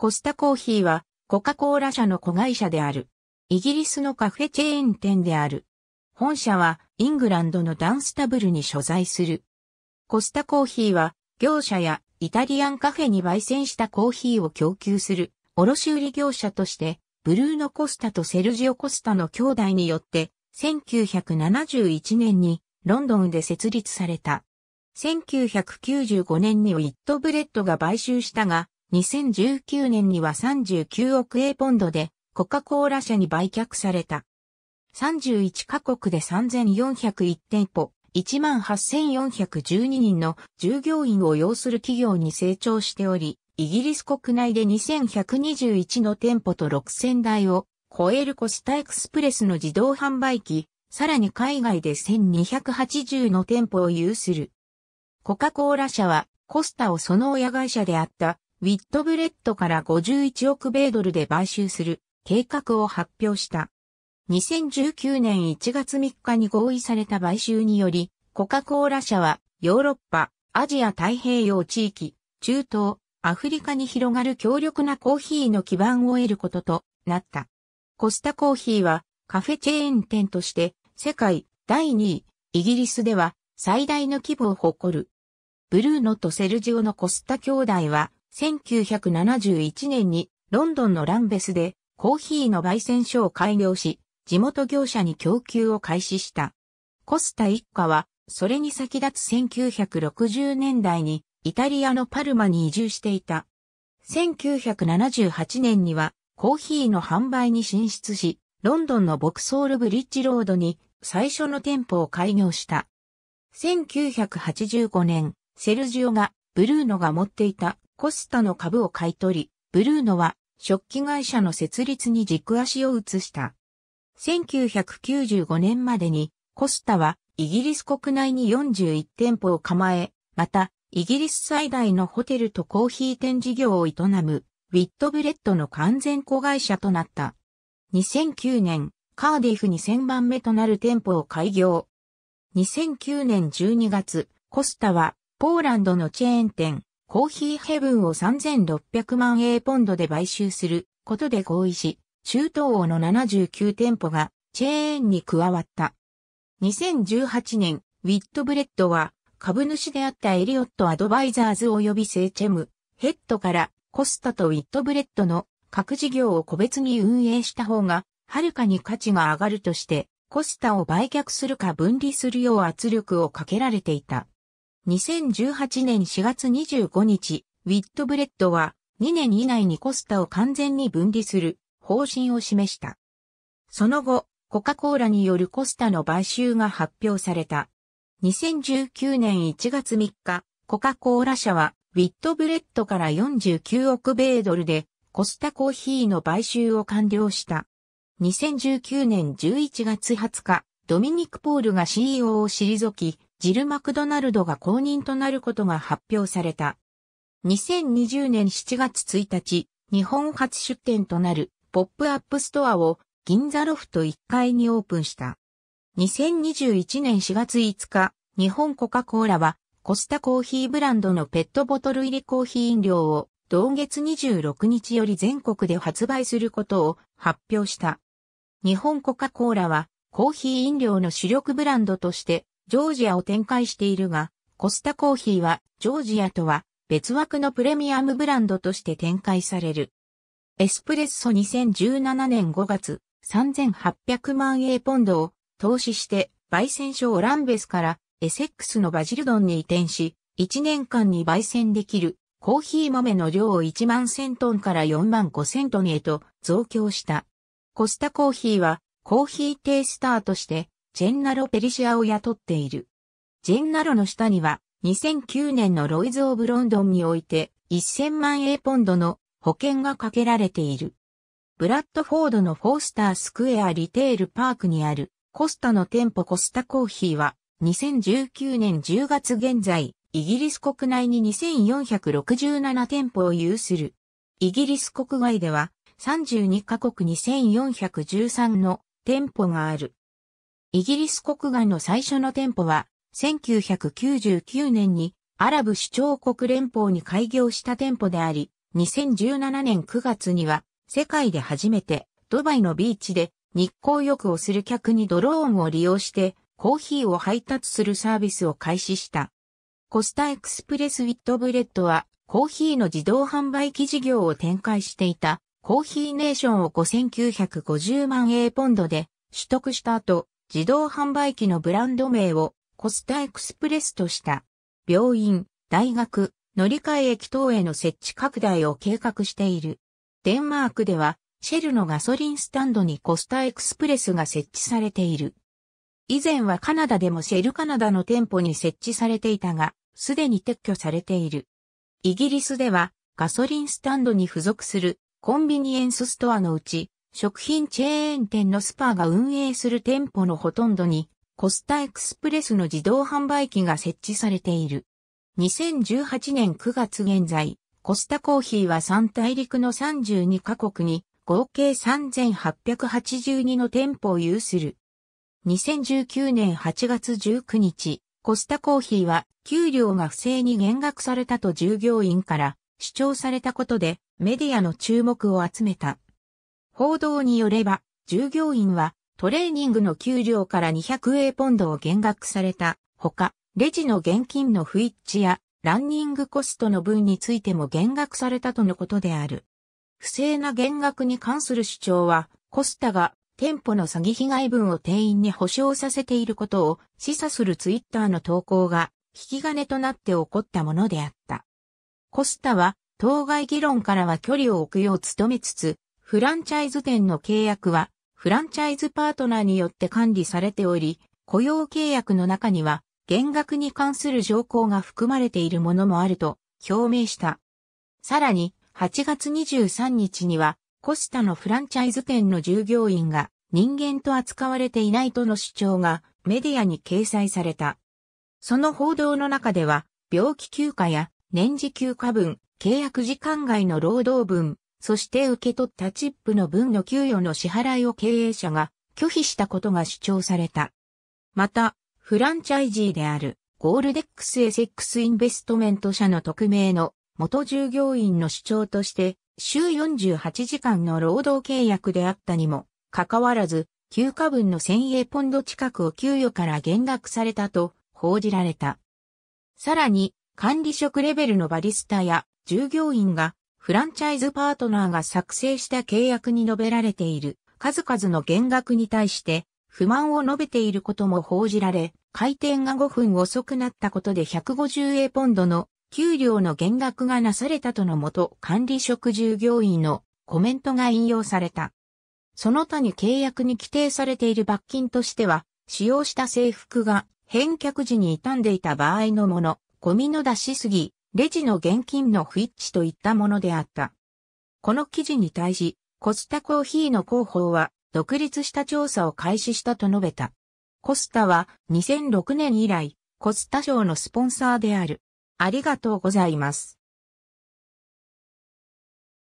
コスタコーヒーはコカ・コーラ社の子会社である。イギリスのカフェチェーン店である。本社はイングランドのダンスタブルに所在する。コスタコーヒーは業者やイタリアンカフェに焙煎したコーヒーを供給する卸売業者としてブルーノ・コスタとセルジオ・コスタの兄弟によって1971年にロンドンで設立された。1995年にウィットブレッドが買収したが、2019年には39億英ポンドでコカ・コーラ社に売却された。31カ国で3401店舗、18,412人の従業員を要する企業に成長しており、イギリス国内で2121の店舗と6000台を超えるコスタエクスプレスの自動販売機、さらに海外で1280の店舗を有する。コカ・コーラ社はコスタをその親会社であったウィットブレットから51億米ドルで買収する計画を発表した。2019年1月3日に合意された買収により、コカ・コーラ社はヨーロッパ、アジア太平洋地域、中東、アフリカに広がる強力なコーヒーの基盤を得ることとなった。コスタコーヒーはカフェチェーン店として世界第2位、イギリスでは最大の規模を誇る。ブルーノとセルジオのコスタ兄弟は1971年にロンドンのランベスでコーヒーの焙煎所を開業し、地元業者に供給を開始した。コスタ一家は、それに先立つ1960年代にイタリアのパルマに移住していた。1978年にはコーヒーの販売に進出し、ロンドンのボクソールブリッジロードに最初の店舗を開業した。1985年、セルジオがブルーノが持っていたコスタの株を買い取り、ブルーノは食器会社の設立に軸足を移した。1995年までにコスタはイギリス国内に41店舗を構え、またイギリス最大のホテルとコーヒー店事業を営むウィットブレッドの完全子会社となった。2009年、カーディフ2000番目となる店舗を開業。2009年12月、コスタはポーランドのチェーン店コーヒーヘブンを3600万英ポンドで買収することで合意し、中東欧の79店舗がチェーンに加わった。2018年、ウィットブレッドは株主であったエリオットアドバイザーズ及びセーチェム、ヘッドからコスタとウィットブレッドの各事業を個別に運営した方が、はるかに価値が上がるとして、コスタを売却するか分離するよう圧力をかけられていた。2018年4月25日、ウィットブレッドは2年以内にコスタを完全に分離する方針を示した。その後、コカ・コーラによるコスタの買収が発表された。2019年1月3日、コカ・コーラ社はウィットブレッドから49億米ドルでコスタコーヒーの買収を完了した。2019年11月20日、ドミニク・ポールが CEO を退き、ジル・マクドナルドが公認となることが発表された。2020年7月1日、日本初出店となるポップアップストアを銀座ロフト1階にオープンした。2021年4月5日、日本コカ・コーラはコスタコーヒーブランドのペットボトル入りコーヒー飲料を同月26日より全国で発売することを発表した。日本コカ・コーラはコーヒー飲料の主力ブランドとしてジョージアを展開しているが、コスタコーヒーはジョージアとは別枠のプレミアムブランドとして展開される。エスプレッソ2017年5月、3800万英ポンドを投資して焙煎所オランベスからエセックスのバジルドンに移転し、1年間に焙煎できるコーヒー豆の量を1万1000トンから4万5000トンへと増強した。コスタコーヒーはコーヒーテイスターとしてジェンナロ・ペリシアを雇っている。ジェンナロの下には、2009年のロイズ・オブ・ロンドンにおいて、1000万英ポンドの保険がかけられている。ブラッドフォードのフォースタースクエアリテールパークにあるコスタの店舗コスタコーヒーは2019年10月現在イギリス国内に2467店舗を有する。イギリス国外では32カ国2413の店舗がある。イギリス国外の最初の店舗は、1999年にアラブ首長国連邦に開業した店舗であり、2017年9月には世界で初めてドバイのビーチで日光浴をする客にドローンを利用してコーヒーを配達するサービスを開始した。コスタエクスプレスウィットブレッドはコーヒーの自動販売機事業を展開していたコーヒーネーションを5950万英ポンドで取得した後、自動販売機のブランド名をコスタエクスプレスとした。病院、大学、乗り換え駅等への設置拡大を計画している。デンマークでは、シェルのガソリンスタンドにコスタエクスプレスが設置されている。以前はカナダでもシェルカナダの店舗に設置されていたが、すでに撤去されている。イギリスでは、ガソリンスタンドに付属するコンビニエンスストアのうち、食品チェーン店のスパーが運営する店舗のほとんどに、コスタエクスプレスの自動販売機が設置されている。2018年9月現在、コスタコーヒーは3大陸の32カ国に合計3882の店舗を有する。2019年8月19日、コスタコーヒーは給料が不正に減額されたと従業員から主張されたことでメディアの注目を集めた。報道によれば、従業員はトレーニングの給料から200 a ポンドを減額されたほか、レジの現金の不一致やランニングコストの分についても減額されたとのことである。不正な減額に関する主張は、コスタが店舗の詐欺被害分を店員に保証させていることを示唆するツイッターの投稿が引き金となって起こったものであった。コスタは、当該議論からは距離を置くよう努めつつ、フランチャイズ店の契約は、フランチャイズパートナーによって管理されており、雇用契約の中には、減額に関する条項が含まれているものもあると表明した。さらに、8月23日には、コスタのフランチャイズ店の従業員が人間と扱われていないとの主張がメディアに掲載された。その報道の中では、病気休暇や年次休暇分、契約時間外の労働分、そして受け取ったチップの分の給与の支払いを経営者が拒否したことが主張された。また、フランチャイジーであるゴールデックスエセックスインベストメント社の匿名の元従業員の主張として、週48時間の労働契約であったにも、かかわらず、休暇分の1000英ポンド近くを給与から減額されたと報じられた。さらに、管理職レベルのバリスタや従業員がフランチャイズパートナーが作成した契約に述べられている数々の減額に対して不満を述べていることも報じられ、開店が5分遅くなったことで150 a ポンドの給料の減額がなされたとのもと管理職従業員のコメントが引用された。その他に契約に規定されている罰金としては、使用した制服が返却時に傷んでいた場合のもの、ゴミの出しすぎ、レジの現金の不一致といったものであった。この記事に対し、コスタコーヒーの広報は、独立した調査を開始したと述べた。コスタは2006年以来、コスタ賞のスポンサーである。ありがとうございます。